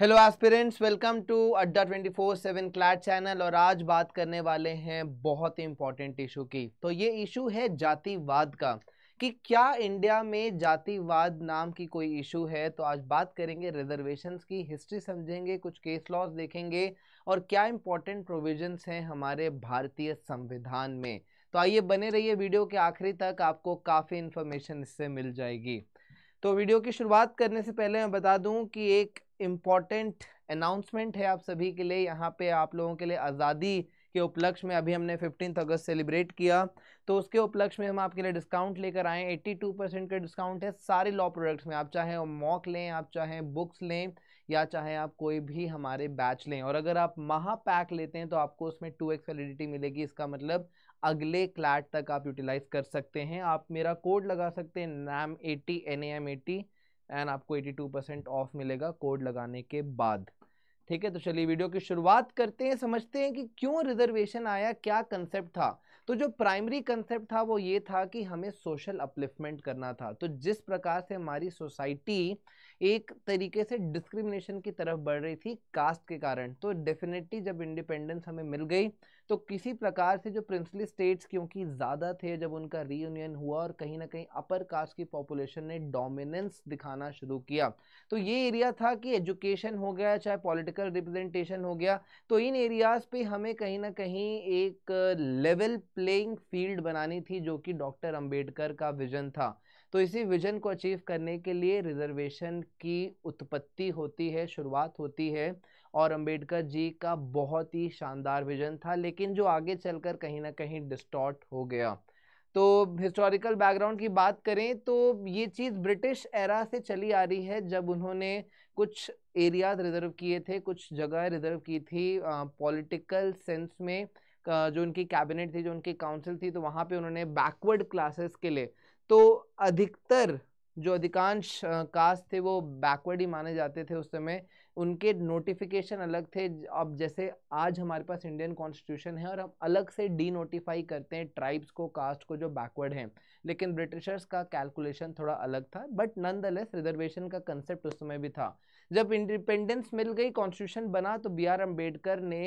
hello aspirants welcome to अड्डा 24/7 CLAT channel और आज बात करने वाले हैं बहुत ही इम्पोर्टेंट इशू की तो ये इशू है जातिवाद का कि क्या इंडिया में जातिवाद नाम की कोई इशू है तो आज बात करेंगे रिजर्वेशंस की हिस्ट्री समझेंगे कुछ केस लॉज देखेंगे और क्या इम्पोर्टेंट प्रोविजंस हैं हमारे भारतीय संविधान में तो आइए बने रहिए वीडियो के आखिरी तक आपको काफ़ी इन्फॉर्मेशन इससे मिल जाएगी तो वीडियो की शुरुआत करने से पहले मैं बता दूं कि एक इम्पॉर्टेंट अनाउंसमेंट है आप सभी के लिए यहाँ पे आप लोगों के लिए आज़ादी के उपलक्ष्य में अभी हमने फिफ्टीन अगस्त सेलिब्रेट किया तो उसके उपलक्ष्य में हम आपके लिए डिस्काउंट लेकर आए 82 परसेंट का डिस्काउंट है सारे लॉ प्रोडक्ट्स में आप चाहें मॉक लें आप चाहें बुक्स लें या चाहे आप कोई भी हमारे बैच लें और अगर आप महा पैक लेते हैं तो आपको उसमें टू एक्स वैलिडिटी मिलेगी इसका मतलब अगले क्लैट तक आप यूटिलाइज कर सकते हैं आप मेरा कोड लगा सकते हैं name eighty N M eighty and आपको एटी टू परसेंट ऑफ मिलेगा कोड लगाने के बाद ठीक है तो चलिए वीडियो की शुरुआत करते हैं समझते हैं कि क्यों रिजर्वेशन आया क्या कंसेप्ट था तो जो प्राइमरी कंसेप्ट था वो ये था कि हमें सोशल अपलिफ्टमेंट करना था तो जिस प्रकार से हमारी सोसाइटी एक तरीके से डिस्क्रिमिनेशन की तरफ बढ़ रही थी कास्ट के कारण तो डेफिनेटली जब इंडिपेंडेंस हमें मिल गई तो किसी प्रकार से जो प्रिंसली स्टेट्स क्योंकि ज़्यादा थे जब उनका रीयूनियन हुआ और कहीं ना कहीं अपर कास्ट की पॉपुलेशन ने डोमिनेंस दिखाना शुरू किया तो ये एरिया था कि एजुकेशन हो गया चाहे पॉलिटिकल रिप्रेजेंटेशन हो गया तो इन एरियाज़ पे हमें कहीं ना कहीं एक लेवल प्लेइंग फील्ड बनानी थी जो कि डॉक्टर अंबेडकर का विजन था तो इसी विजन को अचीव करने के लिए रिजर्वेशन की उत्पत्ति होती है शुरुआत होती है और अंबेडकर जी का बहुत ही शानदार विजन था लेकिन जो आगे चलकर कहीं ना कहीं डिस्टॉर्ट हो गया तो हिस्टोरिकल बैकग्राउंड की बात करें तो ये चीज़ ब्रिटिश एरा से चली आ रही है जब उन्होंने कुछ एरियाज रिजर्व किए थे कुछ जगह रिजर्व की थी पॉलिटिकल सेंस में जो उनकी कैबिनेट थी जो उनकी काउंसिल थी तो वहाँ पे उन्होंने बैकवर्ड क्लासेस के लिए तो अधिकतर जो अधिकांश कास्ट थे वो बैकवर्ड ही माने जाते थे उस समय उनके नोटिफिकेशन अलग थे अब जैसे आज हमारे पास इंडियन कॉन्स्टिट्यूशन है और हम अलग से डी नोटिफाई करते हैं ट्राइब्स को कास्ट को जो बैकवर्ड हैं लेकिन ब्रिटिशर्स का कैलकुलेशन थोड़ा अलग था but nonetheless reservation का कंसेप्ट उस समय भी था जब इंडिपेंडेंस मिल गई कॉन्स्टिट्यूशन बना तो बी आर अम्बेडकर ने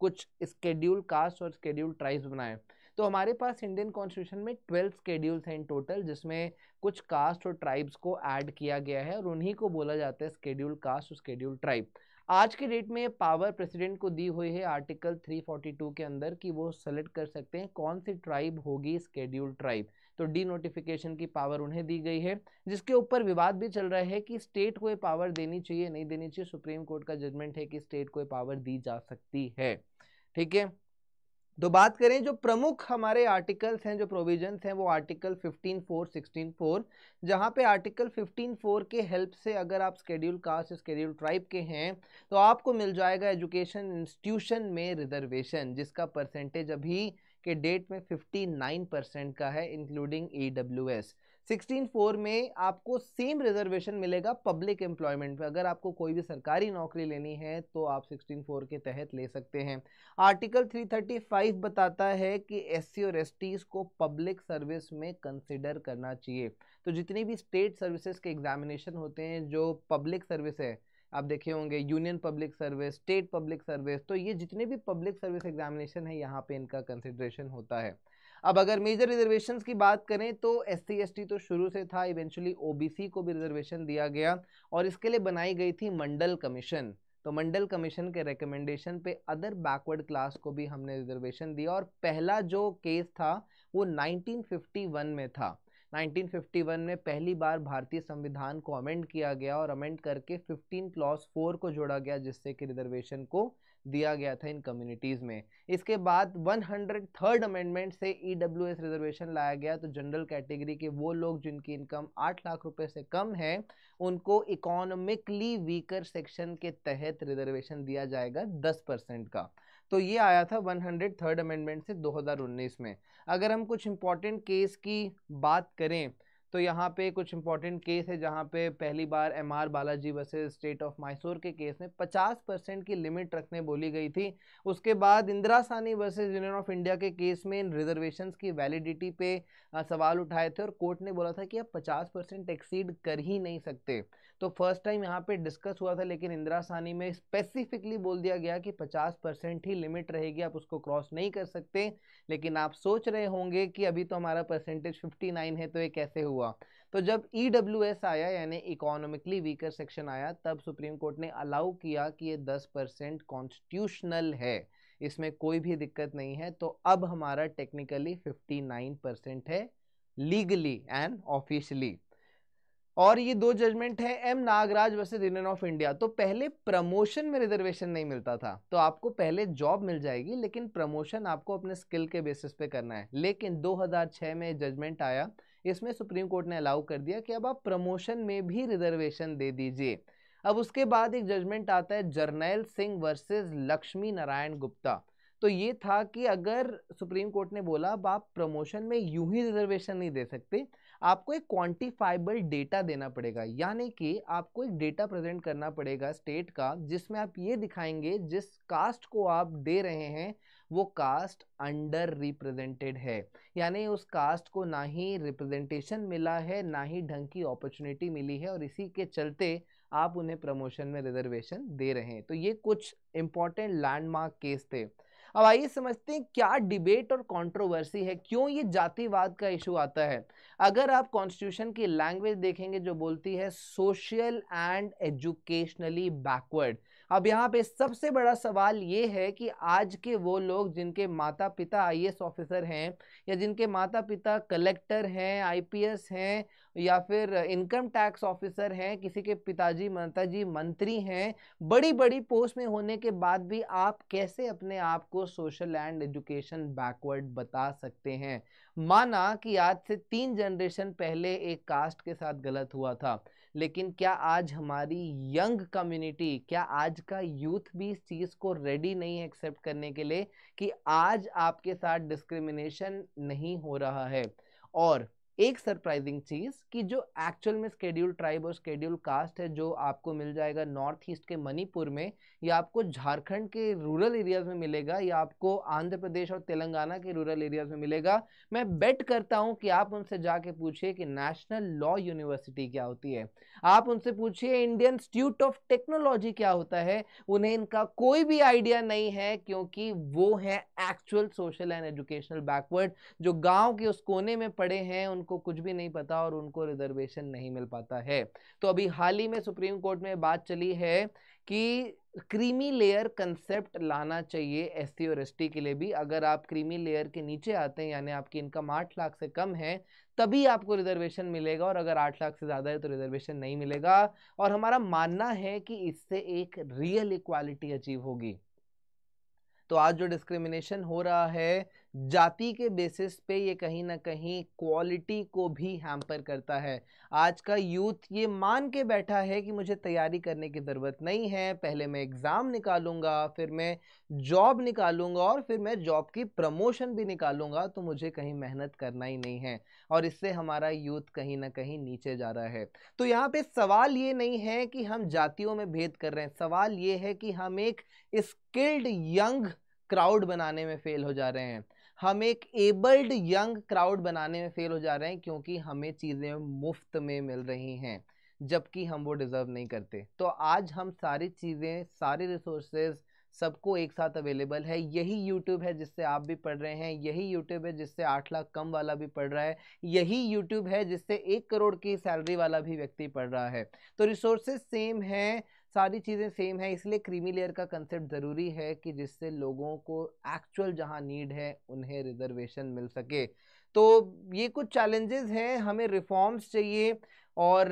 कुछ स्केड्यूल कास्ट और स्केड्यूल ट्राइब्स बनाए तो हमारे पास इंडियन कॉन्स्टिट्यूशन में ट्वेल्व स्केड्यूल्स हैं इन टोटल जिसमें कुछ कास्ट और ट्राइब्स को ऐड किया गया है और उन्हीं को बोला जाता है स्केड्यूल कास्ट और स्केड्यूल ट्राइब आज के डेट में पावर प्रेसिडेंट को दी हुई है आर्टिकल 342 के अंदर कि वो सेलेक्ट कर सकते हैं कौन सी ट्राइब होगी स्केड्यूल ट्राइब तो डी नोटिफिकेशन की पावर उन्हें दी गई है जिसके ऊपर विवाद भी चल रहा है कि स्टेट को ये पावर देनी चाहिए नहीं देनी चाहिए सुप्रीम कोर्ट का जजमेंट है कि स्टेट को ये पावर दी जा सकती है ठीक है तो बात करें जो प्रमुख हमारे आर्टिकल्स हैं जो प्रोविजंस हैं वो article fifteen four sixteen four जहाँ पे आर्टिकल फिफ्टीन फोर के हेल्प से अगर आप स्केड्यूल कास्ट स्केड्यूल ट्राइब के हैं तो आपको मिल जाएगा एजुकेशन इंस्टीट्यूशन में रिजर्वेशन जिसका परसेंटेज अभी के डेट में 59 परसेंट का है including E W S sixteen four में आपको सेम रिजर्वेशन मिलेगा पब्लिक एम्प्लॉयमेंट में अगर आपको कोई भी सरकारी नौकरी लेनी है तो आप सिक्सटीन फोर के तहत ले सकते हैं आर्टिकल थ्री थर्टी फाइव बताता है कि एस सी और एस टीज़ को पब्लिक सर्विस में कंसिडर करना चाहिए तो जितनी भी स्टेट सर्विसेज के एग्जामिनेशन होते हैं जो पब्लिक सर्विस है आप देखे होंगे union public service state public service तो ये जितने भी पब्लिक सर्विस एग्जामिनेशन है यहाँ पे इनका कंसिड्रेशन होता है अब अगर मेजर रिजर्वेशंस की बात करें तो एस सी तो शुरू से था इवेंचुअली ओबीसी को भी रिजर्वेशन दिया गया और इसके लिए बनाई गई थी मंडल कमीशन तो मंडल कमीशन के रिकमेंडेशन पे अदर बैकवर्ड क्लास को भी हमने रिजर्वेशन दिया और पहला जो केस था वो 1951 में था 1951 में पहली बार भारतीय संविधान को अमेंड किया गया और अमेंड करके 15 क्लॉस फोर को जोड़ा गया जिससे कि रिजर्वेशन को दिया गया था इन कम्युनिटीज़ में इसके बाद 103rd अमेंडमेंट से ई e रिजर्वेशन लाया गया तो जनरल कैटेगरी के वो लोग जिनकी इनकम आठ लाख रुपए से कम है उनको इकोनॉमिकली वीकर सेक्शन के तहत रिजर्वेशन दिया जाएगा दस परसेंट का तो ये आया था वन थर्ड अमेंडमेंट से 2019 में अगर हम कुछ इम्पॉर्टेंट केस की बात करें तो यहाँ पे कुछ इंपॉर्टेंट केस है जहाँ पे पहली बार M R Balaji versus state of Mysore के केस में 50 परसेंट की लिमिट रखने बोली गई थी उसके बाद Indira Sawhney versus union of India के केस में इन रिजर्वेशंस की वैलिडिटी पे सवाल उठाए थे और कोर्ट ने बोला था कि आप 50 परसेंट एक्सीड कर ही नहीं सकते तो फर्स्ट टाइम यहाँ पे डिस्कस हुआ था लेकिन इंदिरा सानी में स्पेसिफिकली बोल दिया गया कि 50 परसेंट ही लिमिट रहेगी आप उसको क्रॉस नहीं कर सकते लेकिन आप सोच रहे होंगे कि अभी तो हमारा परसेंटेज 59 है तो ये कैसे हुआ हुआ तो जब ई e आया यानी इकोनॉमिकली वीकर सेक्शन आया तब सुप्रीम कोर्ट ने अलाउ किया कि ये दस परसेंट कॉन्स्टिट्यूशनल है इसमें कोई भी दिक्कत नहीं है तो अब हमारा टेक्निकली फिफ्टी नाइन परसेंट है लीगली एंड ऑफिशियली और ये दो जजमेंट है M Nagaraj versus union of India तो पहले प्रमोशन में रिजर्वेशन नहीं मिलता था तो आपको पहले जॉब मिल जाएगी लेकिन प्रमोशन आपको अपने स्किल के बेसिस पे करना है लेकिन 2006 में जजमेंट आया इसमें सुप्रीम कोर्ट ने अलाउ कर दिया कि अब आप प्रमोशन में भी रिजर्वेशन दे दीजिए अब उसके बाद एक जजमेंट आता है जर्नैल सिंह वर्सेस लक्ष्मी नारायण गुप्ता तो ये था कि अगर सुप्रीम कोर्ट ने बोला अब आप प्रमोशन में यूं ही रिजर्वेशन नहीं दे सकते आपको एक क्वांटिफाइबल डेटा देना पड़ेगा यानी कि आपको एक डेटा प्रेजेंट करना पड़ेगा स्टेट का जिसमें आप ये दिखाएंगे जिस कास्ट को आप दे रहे हैं वो कास्ट अंडर रिप्रेजेंटेड है यानी उस कास्ट को ना ही रिप्रेजेंटेशन मिला है ना ही ढंग की अपॉर्चुनिटी मिली है और इसी के चलते आप उन्हें प्रमोशन में रिजर्वेशन दे रहे हैं तो ये कुछ इंपॉर्टेंट लैंडमार्क केस थे अब आइए समझते हैं क्या डिबेट और कंट्रोवर्सी है क्यों ये जातिवाद का इशू आता है अगर आप कॉन्स्टिट्यूशन की लैंग्वेज देखेंगे जो बोलती है सोशल एंड एजुकेशनली बैकवर्ड अब यहाँ पे सबसे बड़ा सवाल ये है कि आज के वो लोग जिनके माता पिता आई ऑफिसर हैं या जिनके माता पिता कलेक्टर हैं आईपीएस हैं या फिर इनकम टैक्स ऑफिसर हैं किसी के पिताजी माताजी मंत्री हैं बड़ी बड़ी पोस्ट में होने के बाद भी आप कैसे अपने आप को सोशल एंड एजुकेशन बैकवर्ड बता सकते हैं माना कि आज से तीन जनरेशन पहले एक कास्ट के साथ गलत हुआ था लेकिन क्या आज हमारी यंग कम्युनिटी क्या आज का यूथ भी इस चीज़ को रेडी नहीं है एक्सेप्ट करने के लिए कि आज आपके साथ डिस्क्रिमिनेशन नहीं हो रहा है और एक सरप्राइजिंग चीज़ कि जो एक्चुअल में स्केड्यूल ट्राइब और स्केड्यूल कास्ट है जो आपको मिल जाएगा नॉर्थ ईस्ट के मणिपुर में या आपको झारखंड के रूरल एरियाज में मिलेगा या आपको आंध्र प्रदेश और तेलंगाना के रूरल एरियाज में मिलेगा मैं बेट करता हूं कि आप उनसे जाके पूछिए कि नेशनल लॉ यूनिवर्सिटी क्या होती है आप उनसे पूछिए इंडियन इंस्टीट्यूट ऑफ टेक्नोलॉजी क्या होता है उन्हें इनका कोई भी आइडिया नहीं है क्योंकि वो है actual social and educational backward जो गाँव के उस कोने में पड़े हैं उनको कुछ भी नहीं पता और उनको रिजर्वेशन नहीं मिल पाता है तो अभी हाल ही में सुप्रीम कोर्ट में बात चली है कि क्रीमी लेयर कंसेप्ट लाना चाहिए एस और एस के लिए भी अगर आप क्रीमी लेयर के नीचे आते हैं यानी आपकी इनकम आठ लाख से कम है तभी आपको रिजर्वेशन मिलेगा और अगर आठ लाख से ज़्यादा है तो रिजर्वेशन नहीं मिलेगा और हमारा मानना है कि इससे एक रियल इक्वालिटी अचीव होगी तो आज जो डिस्क्रिमिनेशन हो रहा है जाति के बेसिस पे ये कहीं ना कहीं क्वालिटी को भी हैम्पर करता है आज का यूथ ये मान के बैठा है कि मुझे तैयारी करने की ज़रूरत नहीं है पहले मैं एग्ज़ाम निकालूंगा फिर मैं जॉब निकालूंगा और फिर मैं जॉब की प्रमोशन भी निकालूंगा तो मुझे कहीं मेहनत करना ही नहीं है और इससे हमारा यूथ कहीं ना कहीं नीचे जा रहा है तो यहाँ पर सवाल ये नहीं है कि हम जातियों में भेद कर रहे हैं सवाल ये है कि हम एक स्किल्ड यंग क्राउड बनाने में फेल हो जा रहे हैं हम एक एबल्ड यंग क्राउड बनाने में फेल हो जा रहे हैं क्योंकि हमें चीज़ें मुफ्त में मिल रही हैं जबकि हम वो डिज़र्व नहीं करते तो आज हम सारी चीज़ें सारे रिसोर्सेज सबको एक साथ अवेलेबल है यही यूट्यूब है जिससे आप भी पढ़ रहे हैं यही यूट्यूब है जिससे आठ लाख कम वाला भी पढ़ रहा है यही यूट्यूब है जिससे एक करोड़ की सैलरी वाला भी व्यक्ति पढ़ रहा है तो रिसोर्सेज सेम हैं सारी चीज़ें सेम है इसलिए क्रीमी लेयर का कंसेप्ट ज़रूरी है कि जिससे लोगों को एक्चुअल जहाँ नीड है उन्हें रिजर्वेशन मिल सके तो ये कुछ चैलेंजेस हैं हमें रिफॉर्म्स चाहिए और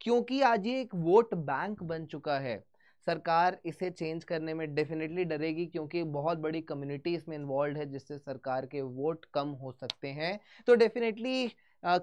क्योंकि आज ये एक वोट बैंक बन चुका है सरकार इसे चेंज करने में डेफिनेटली डरेगी क्योंकि बहुत बड़ी कम्युनिटी इसमें इन्वॉल्व है जिससे सरकार के वोट कम हो सकते हैं तो डेफिनेटली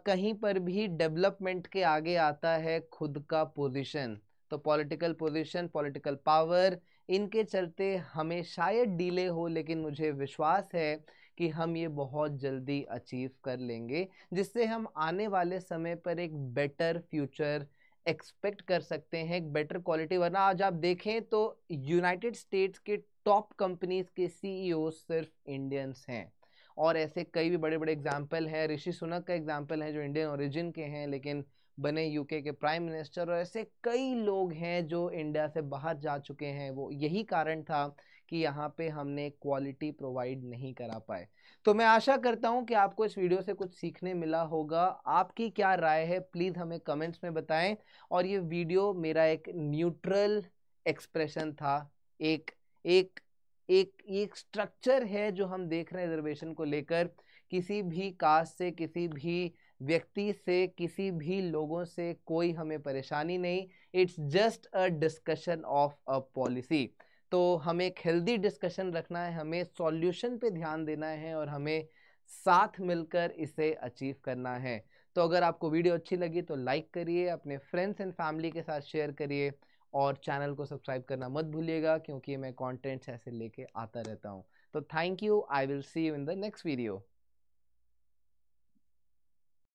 कहीं पर भी डेवलपमेंट के आगे आता है खुद का पोजीशन तो पॉलिटिकल पोजीशन पॉलिटिकल पावर इनके चलते हमें शायद डीले हो लेकिन मुझे विश्वास है कि हम ये बहुत जल्दी अचीव कर लेंगे जिससे हम आने वाले समय पर एक बेटर फ्यूचर एक्सपेक्ट कर सकते हैं एक बेटर क्वालिटी वरना आज आप देखें तो यूनाइटेड स्टेट्स के टॉप कंपनीज के सीईओ e सिर्फ इंडियंस हैं और ऐसे कई भी बड़े बड़े एग्जाम्पल हैं ऋषि सुनक का एग्जाम्पल है जो इंडियन ओरिजिन के हैं लेकिन बने यूके के प्राइम मिनिस्टर और ऐसे कई लोग हैं जो इंडिया से बाहर जा चुके हैं वो यही कारण था कि यहाँ पे हमने क्वालिटी प्रोवाइड नहीं करा पाए तो मैं आशा करता हूँ कि आपको इस वीडियो से कुछ सीखने मिला होगा आपकी क्या राय है प्लीज़ हमें कमेंट्स में बताएं और ये वीडियो मेरा एक न्यूट्रल एक्सप्रेशन था एक एक एक एक स्ट्रक्चर है जो हम देख रहे हैं रिजर्वेशन को लेकर किसी भी कास्ट से किसी भी व्यक्ति से किसी भी लोगों से कोई हमें परेशानी नहीं it's just a discussion of a policy तो हमें एक हेल्दी डिस्कशन रखना है हमें सॉल्यूशन पे ध्यान देना है और हमें साथ मिलकर इसे अचीव करना है तो अगर आपको वीडियो अच्छी लगी तो लाइक करिए अपने फ्रेंड्स एंड फैमिली के साथ शेयर करिए और चैनल को सब्सक्राइब करना मत भूलिएगा क्योंकि मैं कॉन्टेंट्स ऐसे लेके आता रहता हूँ तो thank you I will see you in the next video